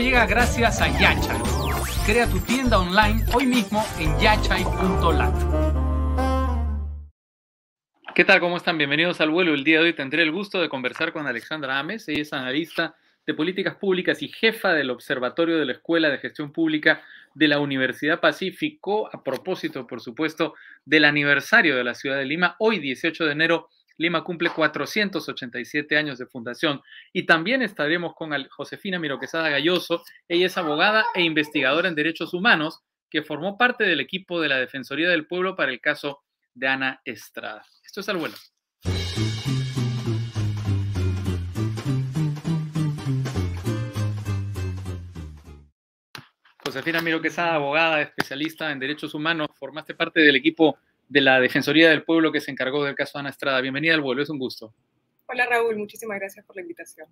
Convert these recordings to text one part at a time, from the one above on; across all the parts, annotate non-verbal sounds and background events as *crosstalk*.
llega gracias a Yachai. Crea tu tienda online hoy mismo en Yachai.lat. ¿Qué tal? ¿Cómo están? Bienvenidos al vuelo. El día de hoy tendré el gusto de conversar con Alexandra Ames. Ella es analista de políticas públicas y jefa del Observatorio de la Escuela de Gestión Pública de la Universidad Pacífico, a propósito, por supuesto, del aniversario de la ciudad de Lima, hoy 18 de enero Lima cumple 487 años de fundación y también estaremos con Josefina Miroquesada Galloso. Ella es abogada e investigadora en derechos humanos que formó parte del equipo de la Defensoría del Pueblo para el caso de Ana Estrada. Esto es al vuelo. Josefina Miroquesada, abogada, especialista en derechos humanos, formaste parte del equipo de la Defensoría del Pueblo que se encargó del caso Ana Estrada. Bienvenida al vuelo, es un gusto. Hola Raúl, muchísimas gracias por la invitación.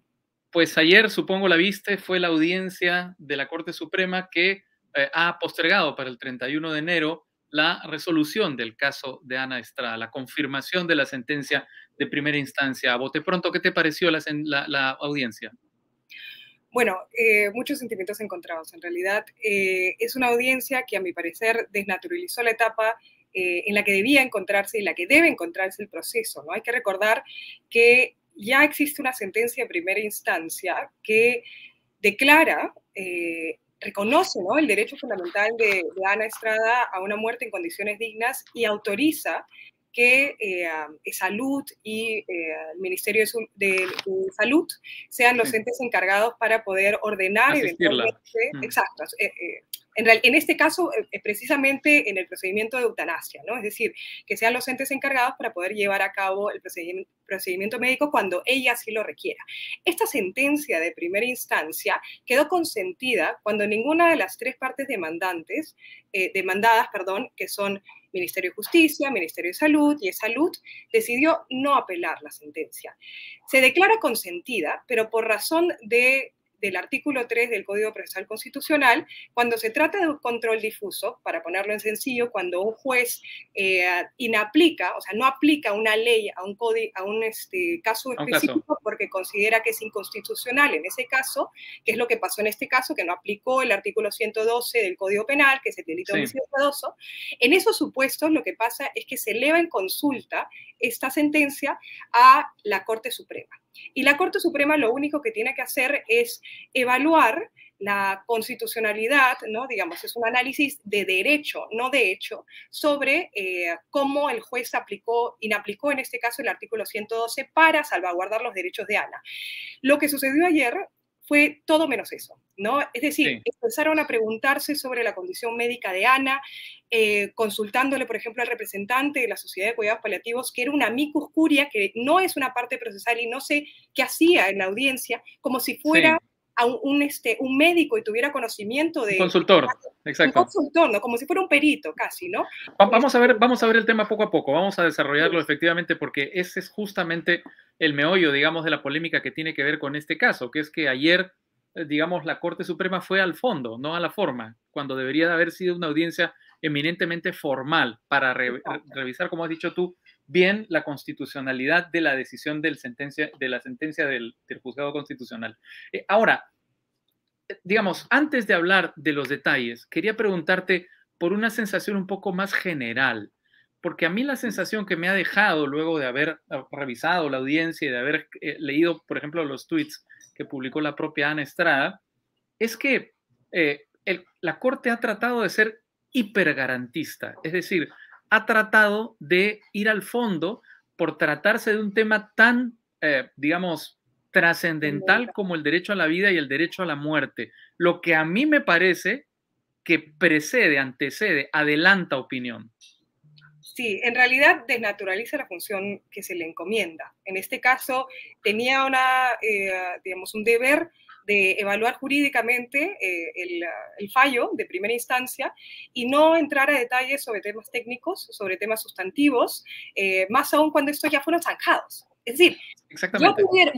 Pues ayer, supongo la viste, fue la audiencia de la Corte Suprema que eh, ha postergado para el 31 de enero la resolución del caso de Ana Estrada, la confirmación de la sentencia de primera instancia. A pronto, ¿qué te pareció la, la, audiencia? Bueno, eh, muchos sentimientos encontrados. En realidad, eh, es una audiencia que, a mi parecer, desnaturalizó la etapa eh, en la que debía encontrarse y la que debe encontrarse el proceso. ¿no? Hay que recordar que ya existe una sentencia de primera instancia que declara, eh, reconoce ¿no? el derecho fundamental de, Ana Estrada a una muerte en condiciones dignas y autoriza que eh, Salud y el Ministerio de, Salud sean los entes encargados para poder ordenar y eventualmente, mm. exacto, en, este caso, eh, eh, precisamente en el procedimiento de eutanasia, ¿no? Es decir, que sean los entes encargados para poder llevar a cabo el procedimiento, médico cuando ella sí lo requiera. Esta sentencia de primera instancia quedó consentida cuando ninguna de las tres partes demandantes, eh, demandadas, perdón, que son Ministerio de Justicia, Ministerio de Salud y Salud, decidió no apelar la sentencia. Se declara consentida, pero por razón de del artículo 3 del Código Procesal Constitucional, cuando se trata de un control difuso, para ponerlo en sencillo, cuando un juez eh, inaplica, o sea, no aplica una ley a un, a un este, caso específico porque considera que es inconstitucional en ese caso, que es lo que pasó en este caso, que no aplicó el artículo 112 del Código Penal, que es el delito un En esos supuestos lo que pasa es que se eleva en consulta esta sentencia a la Corte Suprema. Y la Corte Suprema lo único que tiene que hacer es evaluar la constitucionalidad, ¿no? digamos, es un análisis de derecho, no de hecho, sobre eh, cómo el juez aplicó, inaplicó en este caso el artículo 112 para salvaguardar los derechos de Ana. Lo que sucedió ayer fue todo menos eso, ¿no? Es decir, empezaron a preguntarse sobre la condición médica de Ana, eh, consultándole, por ejemplo, al representante de la Sociedad de Cuidados Paliativos, que era una amicus curia, que no es una parte procesal y no sé qué hacía en la audiencia, como si fuera a un, este, un médico y tuviera conocimiento de... consultor. Exacto. Un Como si fuera un perito casi, ¿no? Este vamos a, ver, vamos a ver el tema poco a poco, vamos a desarrollarlo efectivamente porque ese es justamente el meollo, digamos, de la polémica que tiene que ver con este caso, que es que ayer, eh, digamos, la Corte Suprema fue al fondo, no a la forma, cuando debería de haber sido una audiencia eminentemente formal para revisar, como has dicho tú, bien la constitucionalidad de la decisión del sentencia, de la sentencia del, juzgado constitucional. Eh, ahora, digamos, antes de hablar de los detalles, quería preguntarte por una sensación un poco más general, porque a mí la sensación que me ha dejado luego de haber ah, revisado la audiencia y de haber eh, leído, por ejemplo, los tweets que publicó la propia Ana Estrada, es que eh, la Corte ha tratado de ser hipergarantista, es decir, ha tratado de ir al fondo por tratarse de un tema tan, eh, digamos, trascendental como el derecho a la vida y el derecho a la muerte. Lo que a mí me parece que precede, antecede, adelanta opinión. Sí, en realidad desnaturaliza la función que se le encomienda. En este caso, tenía una, eh, digamos, un deber de evaluar jurídicamente eh, el, fallo de primera instancia y no entrar a detalles sobre temas técnicos, sobre temas sustantivos, eh, más aún cuando estos ya fueron zanjados. Es decir,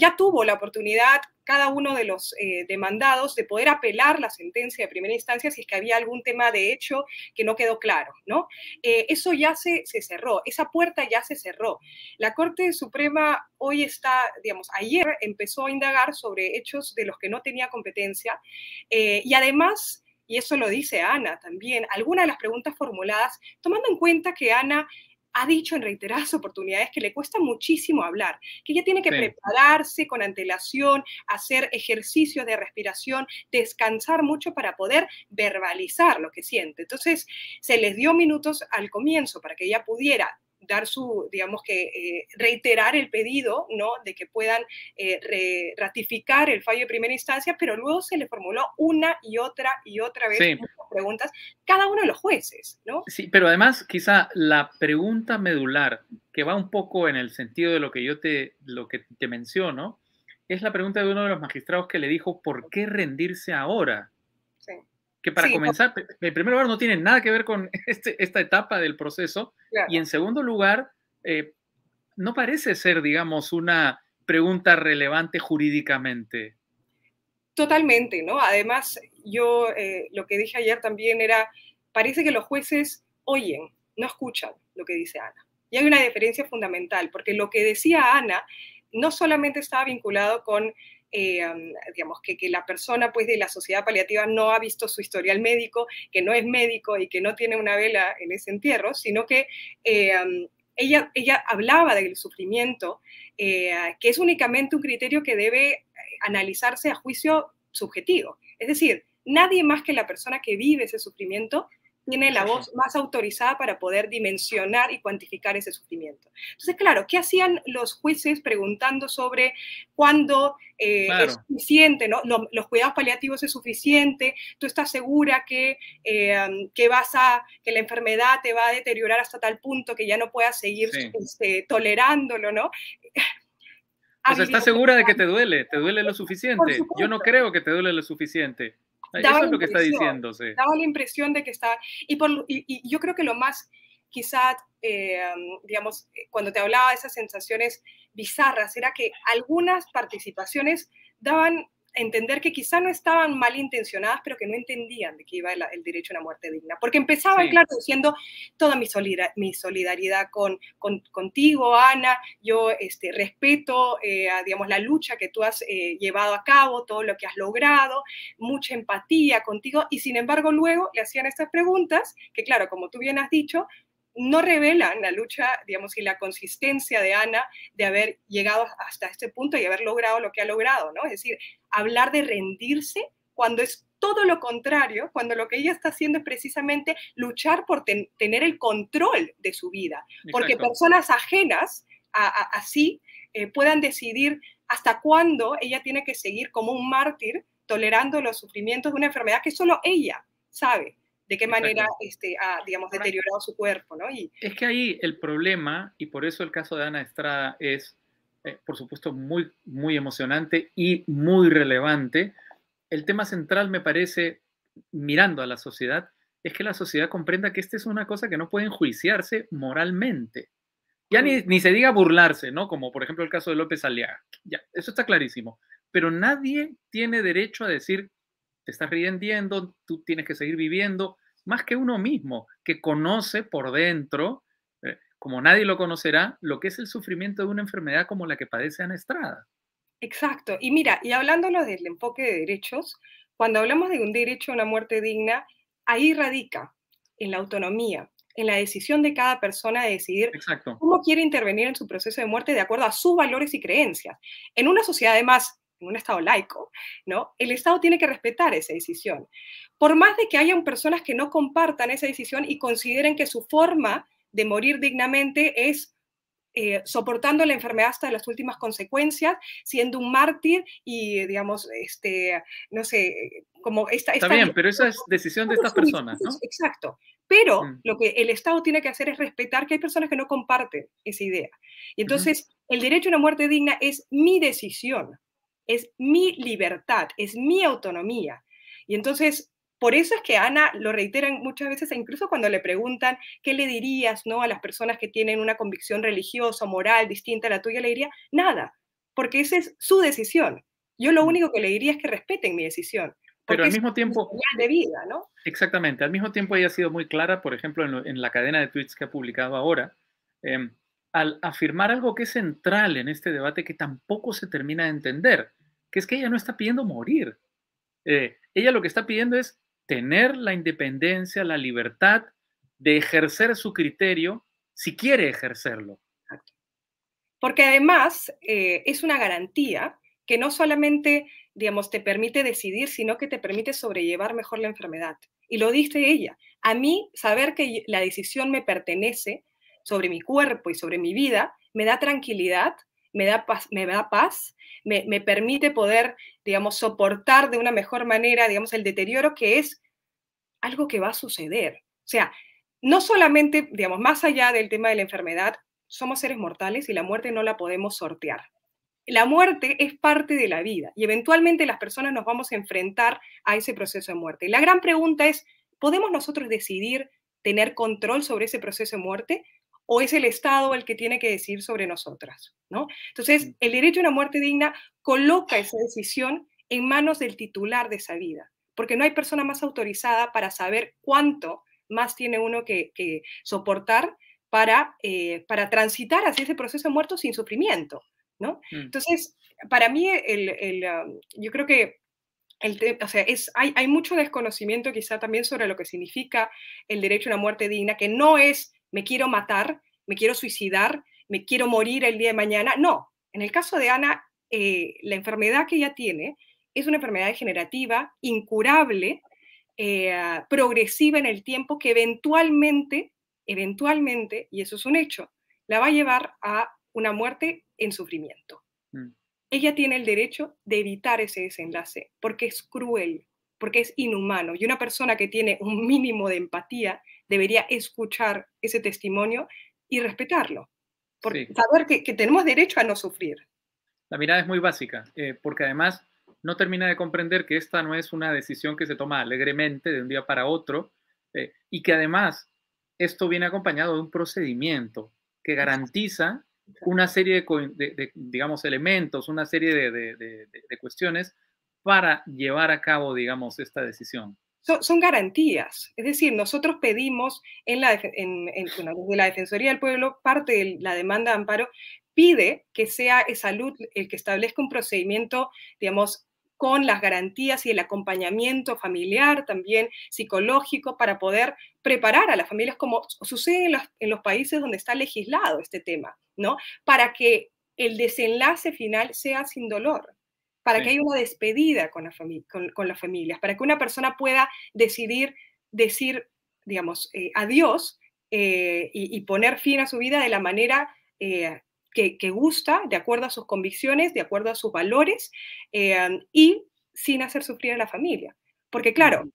ya, tuvo la oportunidad cada uno de los eh, demandados de poder apelar la sentencia de primera instancia si es que había algún tema de hecho que no quedó claro, ¿no? Eh, eso ya se, cerró, esa puerta ya se cerró. La Corte Suprema hoy está, digamos, ayer empezó a indagar sobre hechos de los que no tenía competencia eh, y además, y eso lo dice Ana también, algunas de las preguntas formuladas, tomando en cuenta que Ana ha dicho en reiteradas oportunidades que le cuesta muchísimo hablar, que ella tiene que prepararse con antelación, hacer ejercicios de respiración, descansar mucho para poder verbalizar lo que siente. Entonces, se les dio minutos al comienzo para que ella pudiera dar su, digamos que eh, reiterar el pedido, ¿no? De que puedan eh, ratificar el fallo de primera instancia, pero luego se le formuló una y otra y otra vez preguntas, cada uno de los jueces, ¿no? Sí, pero además quizá la pregunta medular, que va un poco en el sentido de lo que yo te, lo que te menciono, es la pregunta de uno de los magistrados que le dijo, ¿por qué rendirse ahora? que para comenzar, en primer lugar, no tiene nada que ver con *laughs* este, esta etapa del proceso. Y en segundo lugar, eh, no parece ser, digamos, una pregunta relevante jurídicamente. Totalmente, ¿no? Además, yo eh, lo que dije ayer también era, parece que los jueces oyen, no escuchan lo que dice Ana. Y hay una diferencia fundamental, porque lo que decía Ana no solamente estaba vinculado con eh, digamos, que, la persona pues, de la sociedad paliativa no ha visto su historial médico, que no es médico y que no tiene una vela en ese entierro, sino que eh, ella, ella hablaba del sufrimiento, eh, que es únicamente un criterio que debe analizarse a juicio subjetivo. Es decir, nadie más que la persona que vive ese sufrimiento tiene la voz más autorizada para poder dimensionar y cuantificar ese sufrimiento. Entonces, claro, ¿qué hacían los jueces preguntando sobre cuándo eh, es suficiente, ¿no? Los, cuidados paliativos es suficiente, tú estás segura que, eh, que, vas a, que la enfermedad te va a deteriorar hasta tal punto que ya no puedas seguir este, tolerándolo, ¿no? O sea, ¿estás segura de que te duele? ¿Te duele lo suficiente? Yo no creo que te duele lo suficiente. Ah, eso es lo que está diciendo, sí. Daba la impresión de que está... Y, por, y, yo creo que lo más, quizás, eh, mm, digamos, eh, cuando te hablaba de esas sensaciones bizarras, era que algunas participaciones daban entender que quizá no estaban malintencionadas, pero que no entendían de qué iba el, derecho a una muerte digna. Porque empezaban, claro, diciendo toda mi, solidaridad con, contigo, Ana, yo este, respeto, eh, a, digamos, la lucha que tú has eh, llevado a cabo, todo lo que has logrado, mucha empatía contigo, y sin embargo luego le hacían estas preguntas, que claro, como tú bien has dicho, no revelan la lucha, digamos, y la consistencia de Ana de haber llegado hasta este punto y haber logrado lo que ha logrado, ¿no? Es decir, hablar de rendirse cuando es todo lo contrario, cuando lo que ella está haciendo es precisamente luchar por tener el control de su vida, porque personas ajenas así eh, puedan decidir hasta cuándo ella tiene que seguir como un mártir tolerando los sufrimientos de una enfermedad que solo ella sabe de qué manera este, ha, digamos, deteriorado su cuerpo, ¿no? Y, es que ahí el problema, y por eso el caso de Ana Estrada es, eh, por supuesto, muy, muy emocionante y muy relevante. El tema central, me parece, mirando a la sociedad, es que la sociedad comprenda que esta es una cosa que no puede enjuiciarse moralmente. Ya ni, ni, se diga burlarse, ¿no? Como por ejemplo el caso de López Aliaga. Ya, eso está clarísimo. Pero nadie tiene derecho a decir te estás rindiendo, tú tienes que seguir viviendo, más que uno mismo, que conoce por dentro, eh, como nadie lo conocerá, lo que es el sufrimiento de una enfermedad como la que padece Ana Estrada. Exacto. Y mira, y hablándonos del enfoque de derechos, cuando hablamos de un derecho a una muerte digna, ahí radica en la autonomía, en la decisión de cada persona de decidir cómo quiere intervenir en su proceso de muerte de acuerdo a sus valores y creencias. En una sociedad además en un Estado laico, ¿no? el Estado tiene que respetar esa decisión. Por más de que hayan personas que no compartan esa decisión y consideren que su forma de morir dignamente es eh, soportando la enfermedad hasta las últimas consecuencias, siendo un mártir y, digamos, este, no sé, como esta... Está bien, pero esa es decisión de estas personas, ¿no? Exacto. Pero mm. lo que el Estado tiene que hacer es respetar que hay personas que no comparten esa idea. Y entonces, el derecho a una muerte digna es mi decisión es mi libertad, es mi autonomía. Y entonces, por eso es que Ana lo reiteran muchas veces, e incluso cuando le preguntan qué le dirías ¿no? a las personas que tienen una convicción religiosa moral distinta a la tuya, le diría nada, porque esa es su decisión. Yo lo mm. único que le diría es que respeten mi decisión. Pero al mismo tiempo... De vida, ¿no? Exactamente, al mismo tiempo ella ha sido muy clara, por ejemplo, en, la cadena de tweets que ha publicado ahora, em, al afirmar algo que es central en este debate que tampoco se termina de entender, que es que ella no está pidiendo morir. Eh, ella lo que está pidiendo es tener la independencia, la libertad de ejercer su criterio si quiere ejercerlo. Porque además eh, es una garantía que no solamente, digamos, te permite decidir, sino que te permite sobrellevar mejor la enfermedad. Y lo dice ella. A mí, saber que la decisión me pertenece sobre mi cuerpo y sobre mi vida, me da tranquilidad, me da paz, me, da paz me, permite poder, digamos, soportar de una mejor manera, digamos, el deterioro que es algo que va a suceder. O sea, no solamente, digamos, más allá del tema de la enfermedad, somos seres mortales y la muerte no la podemos sortear. La muerte es parte de la vida y eventualmente las personas nos vamos a enfrentar a ese proceso de muerte. la gran pregunta es, ¿podemos nosotros decidir tener control sobre ese proceso de muerte? o es el Estado el que tiene que decir sobre nosotras. ¿no? Entonces, mm. el derecho a una muerte digna coloca esa decisión en manos del titular de esa vida, porque no hay persona más autorizada para saber cuánto más tiene uno que, soportar para, eh, para transitar hacia ese proceso de muerto sin sufrimiento. ¿no? Mm. Entonces, para mí, um, yo creo que el, es, hay, hay, mucho desconocimiento quizá también sobre lo que significa el derecho a una muerte digna, que no es me quiero matar, me quiero suicidar, me quiero morir el día de mañana. No, en el caso de Ana, eh, la enfermedad que ella tiene es una enfermedad degenerativa, incurable, eh, progresiva en el tiempo, que eventualmente, eventualmente, y eso es un hecho, la va a llevar a una muerte en sufrimiento. Mm. Ella tiene el derecho de evitar ese desenlace, porque es cruel, porque es inhumano. Y una persona que tiene un mínimo de empatía debería escuchar ese testimonio y respetarlo. Por favor, saber que, tenemos derecho a no sufrir. La mirada es muy básica, eh, porque además no termina de comprender que esta no es una decisión que se toma alegremente de un día para otro eh, y que además esto viene acompañado de un procedimiento que garantiza una serie de, digamos, elementos, una serie de, de, cuestiones para llevar a cabo, digamos, esta decisión son, garantías. Es decir, nosotros pedimos en la, en, la Defensoría del Pueblo, parte de la demanda de amparo pide que sea salud el que establezca un procedimiento, digamos, con las garantías y el acompañamiento familiar, también psicológico, para poder preparar a las familias como sucede en los, en los países donde está legislado este tema, ¿no? Para que el desenlace final sea sin dolor para que haya una despedida con, la las familias, para que una persona pueda decidir decir, digamos, eh, adiós eh, y, poner fin a su vida de la manera eh, que, que, gusta, de acuerdo a sus convicciones, de acuerdo a sus valores y sin hacer sufrir a la familia. Porque claro,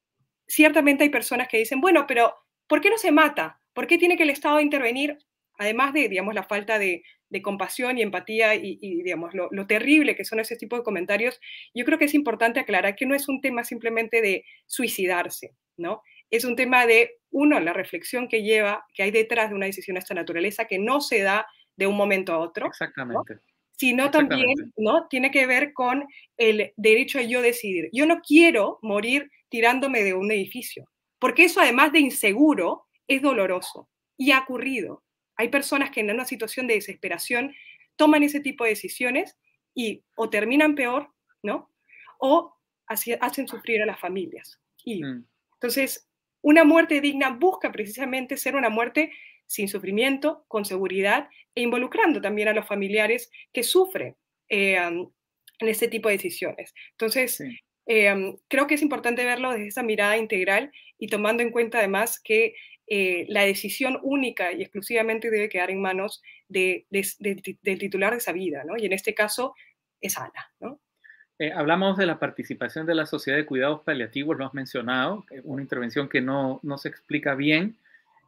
ciertamente hay personas que dicen, bueno, pero ¿por qué no se mata? ¿Por qué tiene que el Estado intervenir? Además de, digamos, la falta de, de compasión y empatía y, digamos, lo, terrible que son ese tipo de comentarios, yo creo que es importante aclarar que no es un tema simplemente de suicidarse, ¿no? Es un tema de, uno, la reflexión que lleva, que hay detrás de una decisión de esta naturaleza, que no se da de un momento a otro. Exactamente. sino también ¿no? tiene que ver con el derecho a yo decidir. Yo no quiero morir tirándome de un edificio, porque eso además de inseguro es doloroso y ha ocurrido. Hay personas que en una situación de desesperación toman ese tipo de decisiones y o terminan peor, ¿no? O hacen sufrir a las familias. Y mm. entonces, una muerte digna busca precisamente ser una muerte sin sufrimiento, con seguridad e involucrando también a los familiares que sufren eh, en este tipo de decisiones. Entonces, Em, creo que es importante verlo desde esa mirada integral y tomando en cuenta además que eh, la decisión única y exclusivamente debe quedar en manos del titular de esa vida, ¿no? Y en este caso es Ana, ¿no? Eh, hablamos de la participación de la Sociedad de Cuidados Paliativos, lo has mencionado, una intervención que no, no se explica bien.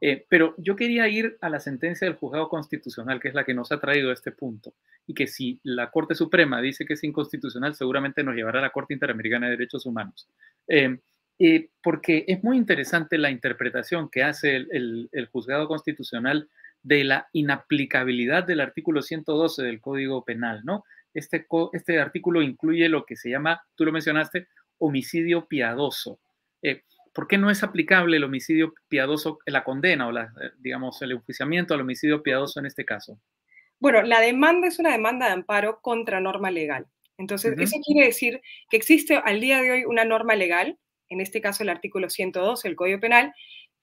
Eh, pero yo quería ir a la sentencia del juzgado constitucional, que es la que nos ha traído a este punto, y que si la Corte Suprema dice que es inconstitucional, seguramente nos llevará a la Corte Interamericana de Derechos Humanos. Eh, eh, porque es muy interesante la interpretación que hace el, juzgado constitucional de la inaplicabilidad del artículo 112 del Código Penal, ¿no? Este, este, artículo incluye lo que se llama, tú lo mencionaste, homicidio piadoso. ¿por qué no es aplicable el homicidio piadoso, la condena o eh, digamos el enjuiciamiento al homicidio piadoso en este caso? Bueno, la demanda es una demanda de amparo contra norma legal. Entonces, eso quiere decir que existe al día de hoy una norma legal, en este caso el artículo 112 del Código Penal,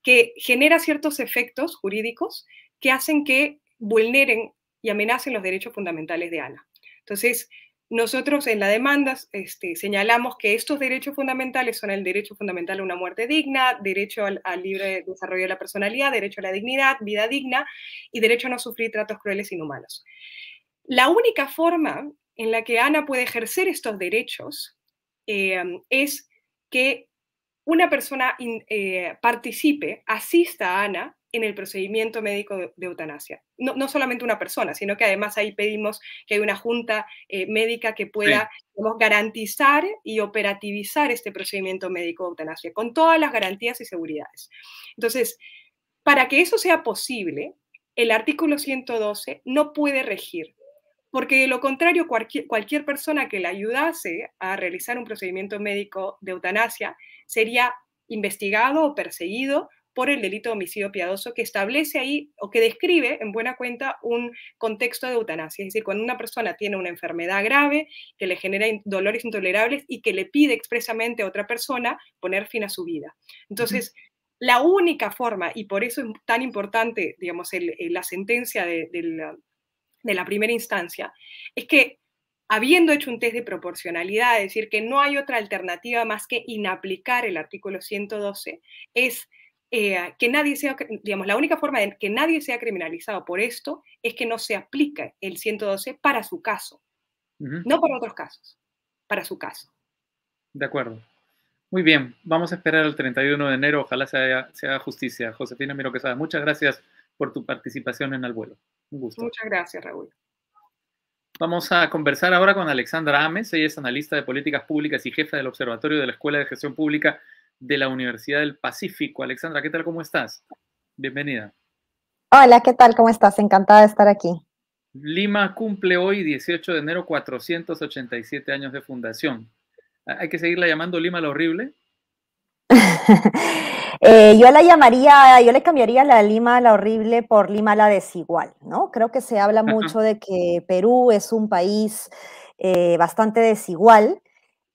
que genera ciertos efectos jurídicos que hacen que vulneren y amenacen los derechos fundamentales de ALA. Entonces, nosotros en la demanda este, señalamos que estos derechos fundamentales son el derecho fundamental a una muerte digna, derecho al, libre desarrollo de la personalidad, derecho a la dignidad, vida digna y derecho a no sufrir tratos crueles e inhumanos. La única forma en la que Ana puede ejercer estos derechos em, es que una persona eh, participe, asista a Ana en el procedimiento médico de, eutanasia. No, solamente una persona, sino que además ahí pedimos que hay una junta eh, médica que pueda garantizar y operativizar este procedimiento médico de eutanasia, con todas las garantías y seguridades. Entonces, para que eso sea posible, el artículo 112 no puede regir porque de lo contrario cualquier, cualquier, persona que le ayudase a realizar un procedimiento médico de eutanasia sería investigado o perseguido por el delito de homicidio piadoso que establece ahí o que describe en buena cuenta un contexto de eutanasia. Es decir, cuando una persona tiene una enfermedad grave que le genera dolores intolerables y que le pide expresamente a otra persona poner fin a su vida. Entonces, la única forma, y por eso es tan importante, digamos, la sentencia de, la, de la primera instancia, es que habiendo hecho un test de proporcionalidad, es decir, que no hay otra alternativa más que inaplicar el artículo 112, es eh, que nadie sea, digamos, la única forma de que nadie sea criminalizado por esto es que no se aplique el 112 para su caso, no para otros casos, para su caso. De acuerdo. Muy bien, vamos a esperar el 31 de enero, ojalá se, haga justicia. Josefina Miro muchas gracias por tu participación en el Vuelo. Un gusto. Muchas gracias, Raúl. Vamos a conversar ahora con Alexandra Ames, ella es analista de políticas públicas y jefa del Observatorio de la Escuela de Gestión Pública de la Universidad del Pacífico. Alexandra, ¿qué tal? ¿Cómo estás? Bienvenida. Hola, ¿qué tal? ¿Cómo estás? Encantada de estar aquí. Lima cumple hoy, 18 de enero, 487 años de fundación. ¿Hay que seguirla llamando Lima la horrible? *laughs* Eh, yo la llamaría, yo le cambiaría la Lima la horrible por Lima la desigual, ¿no? Creo que se habla mucho de que Perú es un país eh, bastante desigual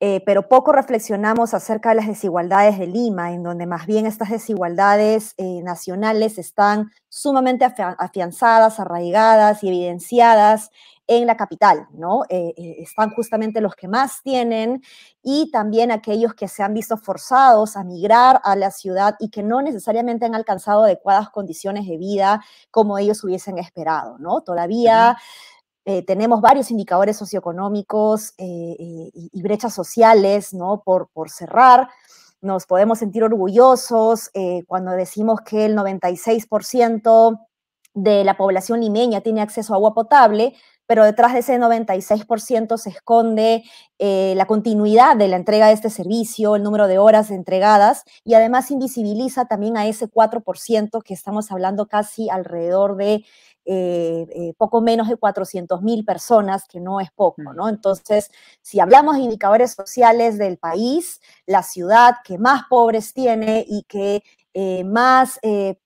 eh, pero poco reflexionamos acerca de las desigualdades de Lima, en donde más bien estas desigualdades eh, nacionales están sumamente afianzadas, arraigadas y evidenciadas en la capital, ¿no? Eh, están justamente los que más tienen y también aquellos que se han visto forzados a migrar a la ciudad y que no necesariamente han alcanzado adecuadas condiciones de vida como ellos hubiesen esperado, ¿no? Todavía... Eh, tenemos varios indicadores socioeconómicos eh, eh, y, brechas sociales ¿no? por, por cerrar. Nos podemos sentir orgullosos cuando decimos que el 96% de la población limeña tiene acceso a agua potable, pero detrás de ese 96% se esconde la continuidad de la entrega de este servicio, el número de horas entregadas y además invisibiliza también a ese 4% que estamos hablando casi alrededor de eh, eh, poco menos de 400 mil personas, que no es poco, mm. ¿no? Entonces, si hablamos de indicadores sociales del país, la ciudad que más pobres tiene y que eh, más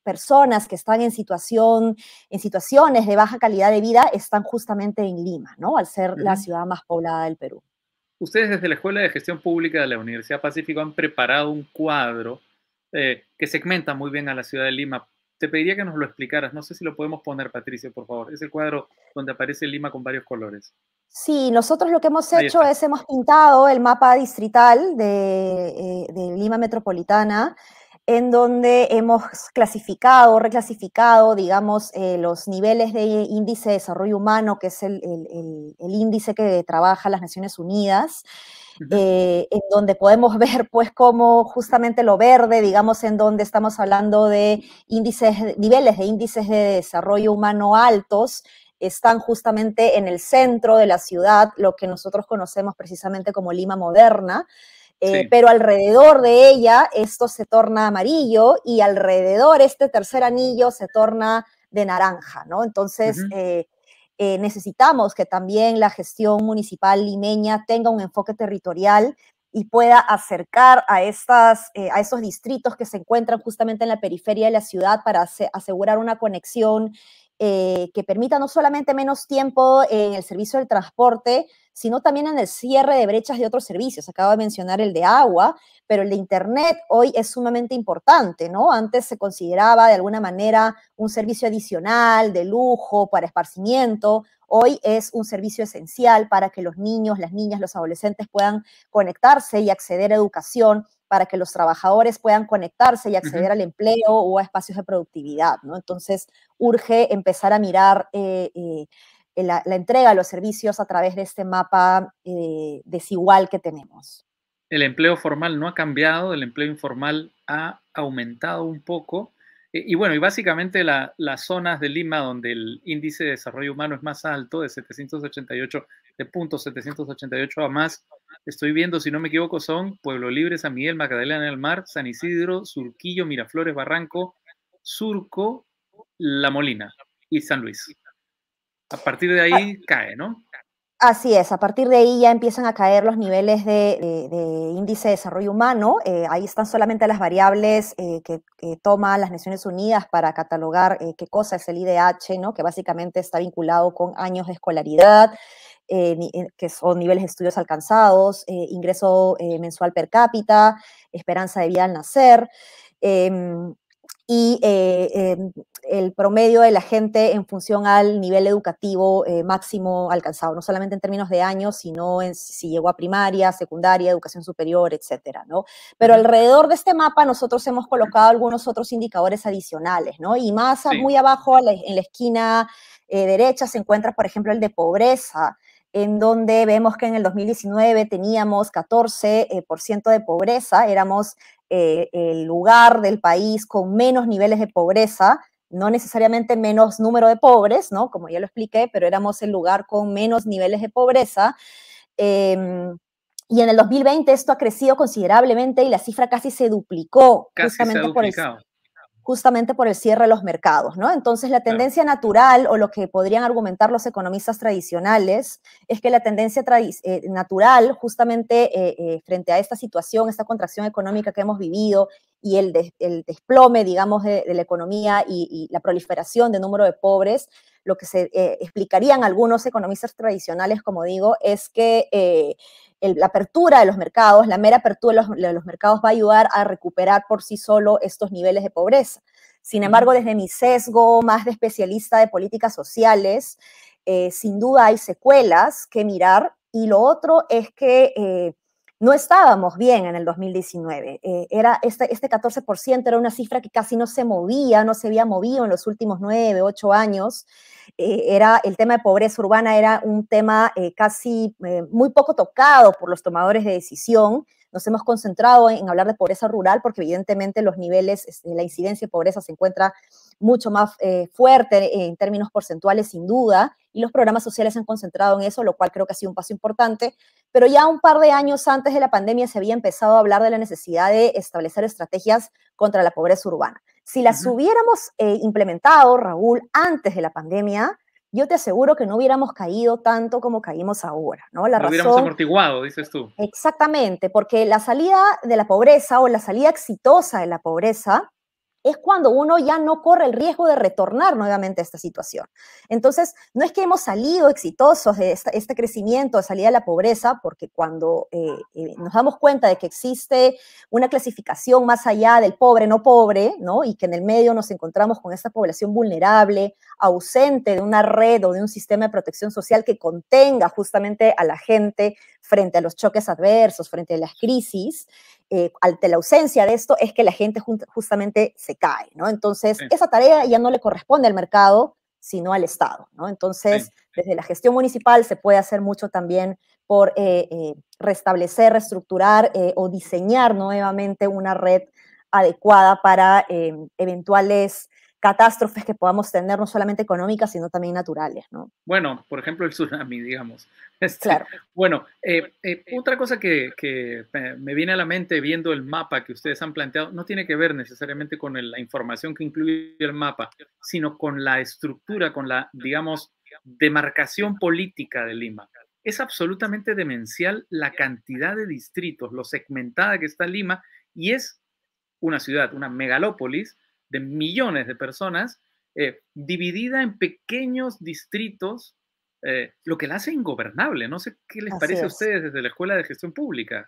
personas que están en, situación, en situaciones de baja calidad de vida están justamente en Lima, ¿no? Al ser la ciudad más poblada del Perú. Ustedes desde la Escuela de Gestión Pública de la Universidad Pacífico han preparado un cuadro que segmenta muy bien a la ciudad de Lima te pediría que nos lo explicaras. No sé si lo podemos poner, Patricio, por favor. Es el cuadro donde aparece Lima con varios colores. Sí, nosotros lo que hemos hecho es hemos pintado el mapa distrital de, eh, de Lima Metropolitana en donde hemos clasificado, reclasificado, digamos, eh, los niveles de índice de desarrollo humano, que es el, índice que trabaja las Naciones Unidas, eh, en donde podemos *laughs* ver, pues, cómo justamente lo verde, digamos, en donde estamos hablando de índices, niveles de índices de desarrollo humano altos, están justamente en el centro de la ciudad, lo que nosotros conocemos precisamente como Lima moderna, eh, pero alrededor de ella esto se torna amarillo y alrededor este tercer anillo se torna de naranja, ¿no? Entonces, eh, eh, necesitamos que también la gestión municipal limeña tenga un enfoque territorial y pueda acercar a, estas, a estos distritos que se encuentran justamente en la periferia de la ciudad para asegurar una conexión eh, que permita no solamente menos tiempo en el servicio del transporte, sino también en el cierre de brechas de otros servicios. Acabo de mencionar el de agua, pero el de Internet hoy es sumamente importante, ¿no? Antes se consideraba de alguna manera un servicio adicional, de lujo, para esparcimiento. Hoy es un servicio esencial para que los niños, las niñas, los adolescentes puedan conectarse y acceder a educación para que los trabajadores puedan conectarse y acceder al empleo o a espacios de productividad, ¿no? Entonces, urge empezar a mirar eh, eh, la, entrega de los servicios a través de este mapa eh, desigual que tenemos. El empleo formal no ha cambiado, el empleo informal ha aumentado un poco. Y, bueno, y básicamente las zonas de Lima donde el índice de desarrollo humano es más alto, de 788 de puntos, 788 a más. Estoy viendo, si no me equivoco, son Pueblo Libre, San Miguel, Magdalena el Mar, San Isidro, Surquillo, Miraflores, Barranco, Surco, La Molina y San Luis. A partir de ahí ah. cae, ¿no? Así es, a partir de ahí ya empiezan a caer los niveles de, de, índice de desarrollo humano. Eh, ahí están solamente las variables eh, que, toman las Naciones Unidas para catalogar eh, qué cosa es el IDH, ¿no? que básicamente está vinculado con años de escolaridad, eh, eh, que son niveles de estudios alcanzados, eh, ingreso mensual per cápita, esperanza de vida al nacer. Em, y em, el promedio de la gente en función al nivel educativo máximo alcanzado, no solamente en términos de años, sino en si llegó a primaria, secundaria, educación superior, etcétera, Pero alrededor de este mapa nosotros hemos colocado algunos otros indicadores adicionales, Y más muy abajo en la esquina derecha se encuentra, por ejemplo, el de pobreza, en donde vemos que en el 2019 teníamos 14% eh, de pobreza, éramos eh, el lugar del país con menos niveles de pobreza, no necesariamente menos número de pobres, Como ya lo expliqué, pero éramos el lugar con menos niveles de pobreza. Em, y en el 2020 esto ha crecido considerablemente y la cifra casi se duplicó. justamente Por justamente por el cierre de los mercados, ¿no? Entonces la tendencia natural o lo que podrían argumentar los economistas tradicionales es que la tendencia eh, natural justamente eh, eh, frente a esta situación, esta contracción económica que hemos vivido y el, desplome, digamos, de, la economía y, y, la proliferación de número de pobres, lo que se explicarían algunos economistas tradicionales, como digo, es que la apertura de los mercados, la mera apertura de los, mercados va a ayudar a recuperar por sí solo estos niveles de pobreza. Sin embargo, desde mi sesgo más de especialista de políticas sociales, eh, sin duda hay secuelas que mirar. Y lo otro es que eh, no estábamos bien en el 2019. Eh, era este, 14% era una cifra que casi no se movía, no se había movido en los últimos 9, 8 años. Eh, era, el tema de pobreza urbana era un tema eh, casi muy poco tocado por los tomadores de decisión. Nos hemos concentrado en hablar de pobreza rural porque evidentemente los niveles, este, la incidencia de pobreza se encuentra mucho más eh, fuerte en términos porcentuales sin duda y los programas sociales se han concentrado en eso, lo cual creo que ha sido un paso importante, pero ya un par de años antes de la pandemia se había empezado a hablar de la necesidad de establecer estrategias contra la pobreza urbana. Si las hubiéramos eh, implementado, Raúl, antes de la pandemia, yo te aseguro que no hubiéramos caído tanto como caímos ahora, ¿no? La no razón, hubiéramos amortiguado, dices tú. Exactamente, porque la salida de la pobreza o la salida exitosa de la pobreza es cuando uno ya no corre el riesgo de retornar nuevamente a esta situación. Entonces, no es que hemos salido exitosos de este crecimiento, de salida de la pobreza, porque cuando eh, eh, nos damos cuenta de que existe una clasificación más allá del pobre, no pobre, y que en el medio nos encontramos con esta población vulnerable, ausente de una red o de un sistema de protección social que contenga justamente a la gente frente a los choques adversos, frente a las crisis, eh, ante la ausencia de esto es que la gente justamente se cae, ¿no? Entonces, esa tarea ya no le corresponde al mercado, sino al Estado, ¿no? Entonces, desde la gestión municipal se puede hacer mucho también por eh, eh, restablecer, reestructurar o diseñar nuevamente una red adecuada para eventuales catástrofes que podamos tener, no solamente económicas, sino también naturales, ¿no? Bueno, por ejemplo, el tsunami, digamos. *laughs* Este, claro. Bueno, eh, eh, otra cosa que, me viene a la mente viendo el mapa que ustedes han planteado no tiene que ver necesariamente con la información que incluye el mapa, sino con la estructura, con la, digamos, demarcación política de Lima. Es absolutamente demencial la cantidad de distritos, lo segmentada que está Lima, y es una ciudad, una megalópolis de millones de personas, eh, dividida en pequeños distritos eh, lo que la hace ingobernable. No sé qué les parece a ustedes desde la Escuela de Gestión Pública.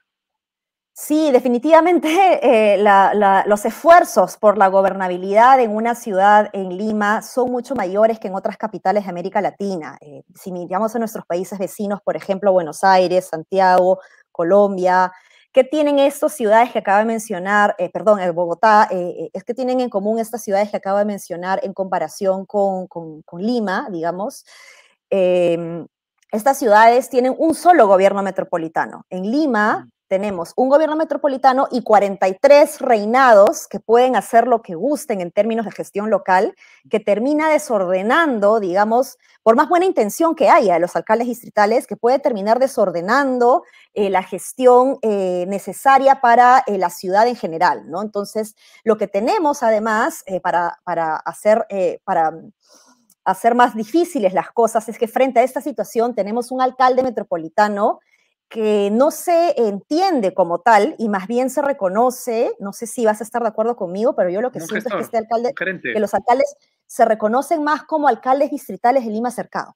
Sí, definitivamente *laughs* eh, los esfuerzos por la gobernabilidad en una ciudad, en Lima, son mucho mayores que en otras capitales de América Latina. Eh, si miramos a nuestros países vecinos, por ejemplo, Buenos Aires, Santiago, Colombia, ¿qué tienen estas ciudades que acaba de mencionar, Perdón, perdón, Bogotá, es que tienen en común estas ciudades que acaba de mencionar en comparación con, con Lima, digamos? Em, estas ciudades tienen un solo gobierno metropolitano. En Lima mm. tenemos un gobierno metropolitano y 43 reinados que pueden hacer lo que gusten en términos de gestión local, que termina desordenando, digamos, por más buena intención que haya de los alcaldes distritales, que puede terminar desordenando eh, la gestión eh, necesaria para eh, la ciudad en general, ¿no? Entonces, lo que tenemos además para, para hacer, para hacer más difíciles las cosas es que frente a esta situación tenemos un alcalde metropolitano que no se entiende como tal y más bien se reconoce, no sé si vas a estar de acuerdo conmigo, pero yo lo que siento es que este alcalde, que los alcaldes se reconocen más como alcaldes distritales de Lima Cercado.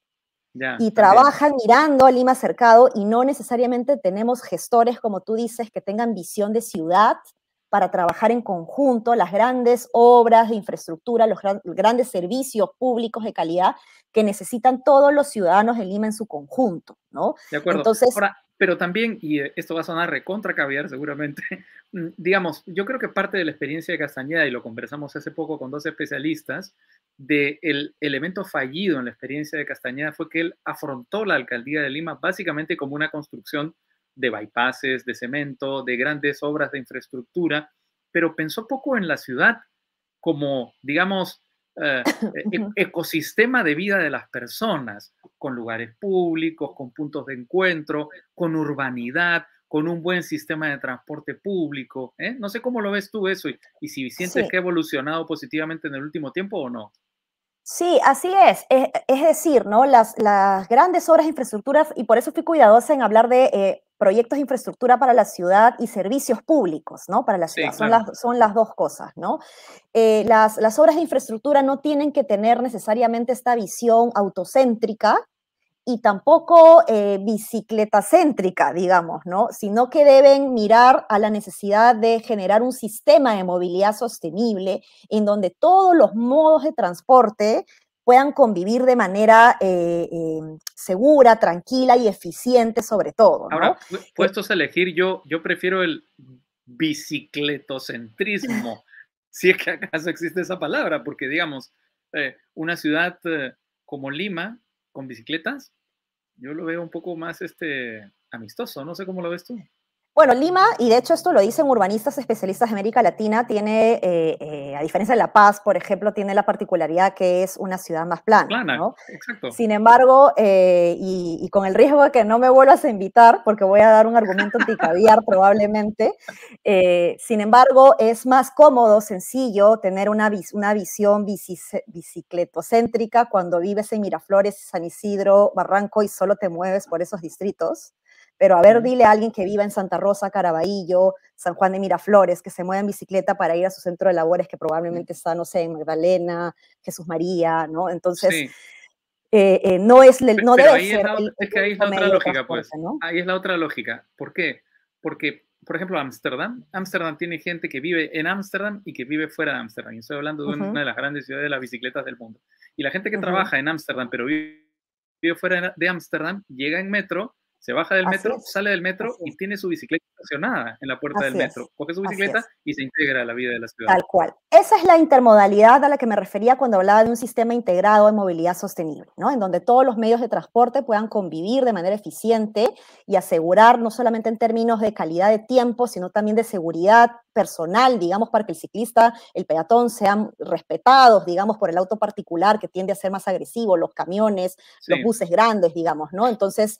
y trabajan mirando a Lima Cercado y no necesariamente tenemos gestores, como tú dices, que tengan visión de ciudad, para trabajar en conjunto las grandes obras de infraestructura, los grandes servicios públicos de calidad que necesitan todos los ciudadanos de Lima en su conjunto, ¿no? De acuerdo. pero también, y esto va a sonar recontra caviar seguramente, *laughs* mm, digamos, yo creo que parte de la experiencia de Castañeda, y lo conversamos hace poco con dos especialistas, del elemento fallido en la experiencia de Castañeda fue que él afrontó la alcaldía de Lima básicamente como una construcción de bypasses, de cemento, de grandes obras de infraestructura, pero pensó poco en la ciudad como, digamos, eh, e-, e-, ecosistema de vida de las personas, con lugares públicos, con puntos de encuentro, con urbanidad, con un buen sistema de transporte público. ¿eh? No sé cómo lo ves tú eso y, si sientes que ha evolucionado positivamente en el último tiempo o no. Sí, así es. E-, es, decir, ¿no? Las, grandes obras de infraestructuras, y por eso fui cuidadosa en hablar de eh, proyectos de infraestructura para la ciudad y servicios públicos, ¿no? Para la ciudad. son, las, dos cosas, ¿no? Eh, las, las obras de infraestructura no tienen que tener necesariamente esta visión autocéntrica, y tampoco eh, bicicleta céntrica, digamos, ¿no? Sino que deben mirar a la necesidad de generar un sistema de movilidad sostenible en donde todos los modos de transporte puedan convivir de manera eh, em, segura, tranquila y eficiente sobre todo. Ahora, eh, puestos a elegir, yo, yo prefiero el bicicletocentrismo, *laughs* si es que acaso existe esa palabra, porque digamos, eh, una ciudad como Lima, con bicicletas, yo lo veo un poco más este, amistoso, no sé cómo lo ves tú. Bueno, Lima, y de hecho esto lo dicen urbanistas especialistas de América Latina, tiene, eh, eh, a diferencia de La Paz, por ejemplo, tiene la particularidad que es una ciudad más plana. Sin embargo, eh, y, con el riesgo de que no me vuelvas a invitar, porque voy a dar un argumento anticaviar *laughs* probablemente, sin embargo, es más cómodo, sencillo, tener una, visión bicicletocéntrica cuando vives en Miraflores, San Isidro, Barranco y solo te mueves por esos distritos pero a ver, dile a alguien que viva en Santa Rosa, Caraballo, San Juan de Miraflores, que se mueva en bicicleta para ir a su centro de labores, que mm. probablemente está, no sé, en Magdalena, Jesús María, ¿no? Entonces, eh, eh, no es, no debe ser. Es, la, ahí es la otra lógica, pues. Ahí es la otra lógica. ¿Por qué? Porque por ejemplo, Ámsterdam. Ámsterdam tiene gente que vive en Ámsterdam y que vive fuera de Ámsterdam. estoy hablando de una de las grandes ciudades de las bicicletas del mundo. Y la gente que trabaja en Ámsterdam, pero vive, vive fuera de Ámsterdam, llega en metro se baja del metro, sale del metro y tiene su bicicleta estacionada en la puerta del metro. Coge su bicicleta y se integra a la vida de la ciudad. Tal cual. Esa es la intermodalidad a la que me refería cuando hablaba de un sistema integrado de movilidad sostenible, ¿no? En donde todos los medios de transporte puedan convivir de manera eficiente y asegurar no solamente en términos de calidad de tiempo, sino también de seguridad personal, digamos, para que el ciclista, el peatón sean respetados, digamos, por el auto particular que tiende a ser más agresivo, los camiones, los buses grandes, digamos, ¿no? Entonces,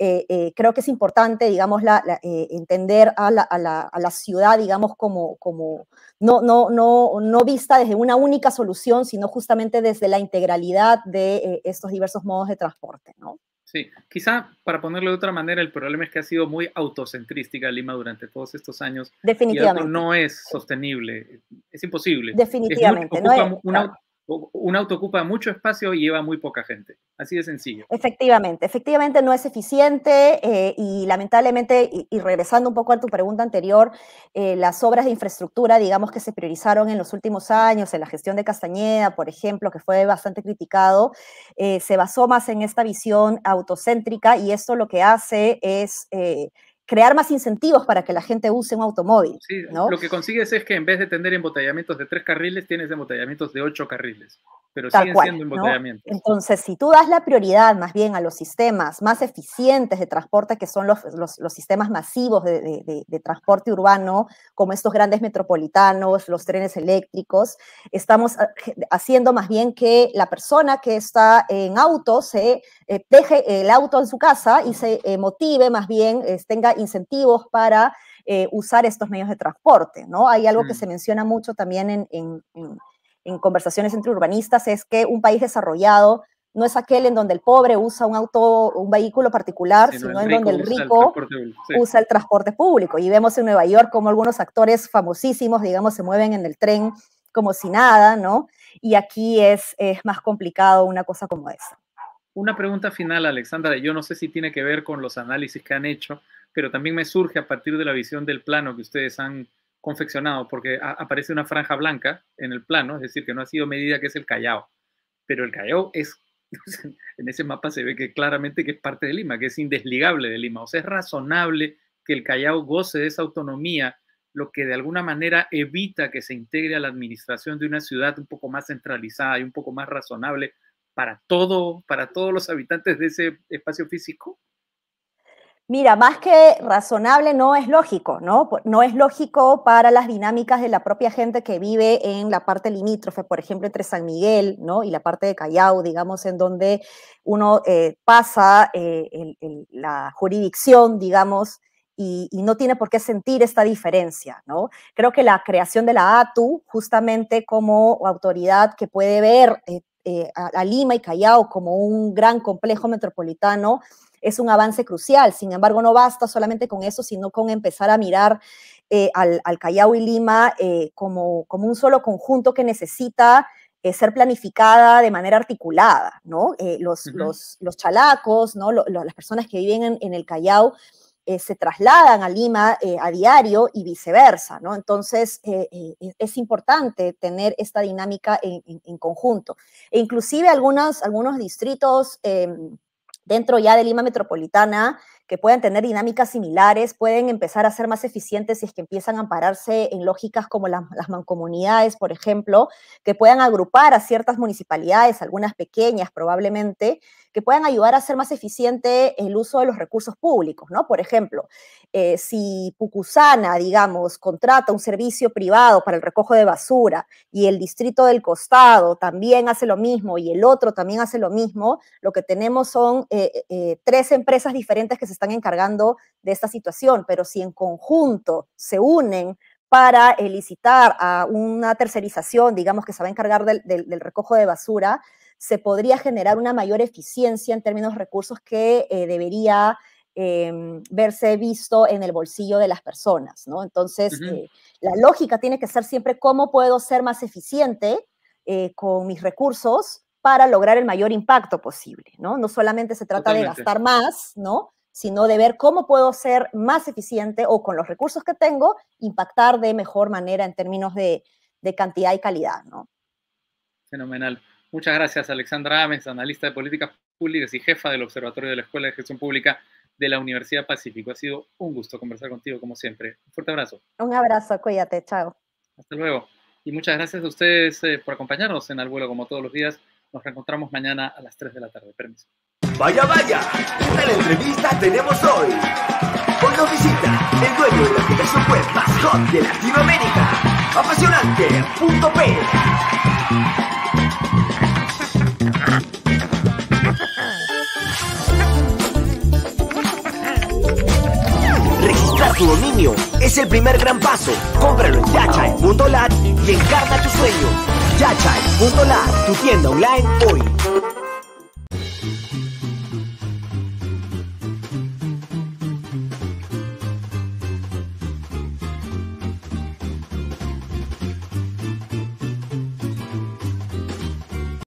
eh, eh, creo que es importante, digamos, la, eh, entender a la, ciudad, digamos, como, como no, no, no, no vista desde una única solución, sino justamente desde la integralidad de estos diversos modos de transporte, ¿no? Sí, quizá para ponerlo de otra manera, el problema es que ha sido muy autocentrística Lima durante todos estos años. Definitivamente. no es sostenible, es imposible. Definitivamente. no una, un auto ocupa mucho espacio y lleva muy poca gente. Así de sencillo. Efectivamente, efectivamente no es eficiente eh, y lamentablemente, y, regresando un poco a tu pregunta anterior, eh, las obras de infraestructura, digamos que se priorizaron en los últimos años, en la gestión de Castañeda, por ejemplo, que fue bastante criticado, eh, se basó más en esta visión autocéntrica y esto lo que hace es crear más incentivos para que la gente use un automóvil. lo que consigues es que en vez de tener embotellamientos de tres carriles, tienes embotellamientos de ocho carriles, pero siguen siendo embotellamientos. Entonces, si tú das la prioridad más bien a los sistemas más eficientes de transporte, que son los, sistemas masivos de, de, transporte urbano, como estos grandes metropolitanos, los trenes eléctricos, estamos ah, haciendo más bien que la persona que está en auto se eh, deje el auto en su casa y se eh, motive más bien, tenga incentivos para eh, usar estos medios de transporte, ¿no? Hay algo que mm. se menciona mucho también en, conversaciones entre urbanistas, es que un país desarrollado no es aquel en donde el pobre usa un auto, un vehículo particular, sino, en donde el rico usa el, usa el, transporte público. Y vemos en Nueva York como algunos actores famosísimos, digamos, se mueven en el tren como si nada, ¿no? Y aquí es, es más complicado una cosa como esa. Una pregunta final, Alexandra. Yo no sé si tiene que ver con los análisis que han hecho, pero también me surge a partir de la visión del plano que ustedes han confeccionado, porque aparece una franja blanca en el plano, es decir, que no ha sido medida, que es el Callao. Pero el Callao es, *laughs* en ese mapa se ve que claramente que es parte de Lima, que es indesligable de Lima. O sea, es razonable que el Callao goce de esa autonomía, lo que de alguna manera evita que se integre a la administración de una ciudad un poco más centralizada y un poco más razonable para todo, para todos los habitantes de ese espacio físico? Mira, más que razonable no es lógico, ¿no? No es lógico para las dinámicas de la propia gente que vive en la parte limítrofe, por ejemplo, entre San Miguel, ¿no? Y la parte de Callao, digamos, en donde uno eh, pasa eh, la jurisdicción, digamos, y, no tiene por qué sentir esta diferencia, ¿no? Creo que la creación de la ATU, justamente como autoridad que puede ver eh, eh, a, Lima y Callao como un gran complejo metropolitano es un avance crucial. Sin embargo, no basta solamente con eso, sino con empezar a mirar eh, al, Callao y Lima eh, como, como un solo conjunto que necesita ser planificada de manera articulada, ¿no? los, los, chalacos, ¿no? las personas que viven en, el Callao eh, se trasladan a Lima eh, a diario y viceversa, ¿no? Entonces, eh, es importante tener esta dinámica en, conjunto. E inclusive algunos distritos em, dentro ya de Lima Metropolitana que puedan tener dinámicas similares, pueden empezar a ser más eficientes si es que empiezan a ampararse en lógicas como las, mancomunidades, por ejemplo, que puedan agrupar a ciertas municipalidades, algunas pequeñas probablemente, que puedan ayudar a hacer más eficiente el uso de los recursos públicos, ¿no? Por ejemplo, eh, si Pucusana, digamos, contrata un servicio privado para el recojo de basura y el distrito del costado también hace lo mismo y el otro también hace lo mismo, lo que tenemos son eh, eh, tres empresas diferentes que se están encargando de esta situación, pero si en conjunto se unen para elicitar a una tercerización, digamos, que se va a encargar del, recojo de basura, se podría generar una mayor eficiencia en términos de recursos que eh, debería em, verse visto en el bolsillo de las personas, ¿no? Entonces, eh, la lógica tiene que ser siempre cómo puedo ser más eficiente eh, con mis recursos para lograr el mayor impacto posible, ¿no? No solamente se trata de gastar más, ¿no? sino de ver cómo puedo ser más eficiente o con los recursos que tengo, impactar de mejor manera en términos de, cantidad y calidad. Fenomenal. Muchas gracias, Alexandra Ames, analista de políticas públicas y jefa del Observatorio de la Escuela de Gestión Pública de la Universidad Pacífico. Ha sido un gusto conversar contigo, como siempre. Un fuerte abrazo. Un abrazo, cuídate, chao. Hasta luego. Y muchas gracias a ustedes eh, por acompañarnos en El Vuelo, como todos los días. Nos reencontramos mañana a las 3 de la tarde. Permiso. Vaya, vaya, una la entrevista tenemos hoy. Hoy visita el dueño de la aplicación web más hot de Latinoamérica, apasionante.p. Registrar tu dominio es el primer gran paso. Cómpralo en yachai.lat y encarna tu sueño. yachai.lat, tu tienda online hoy.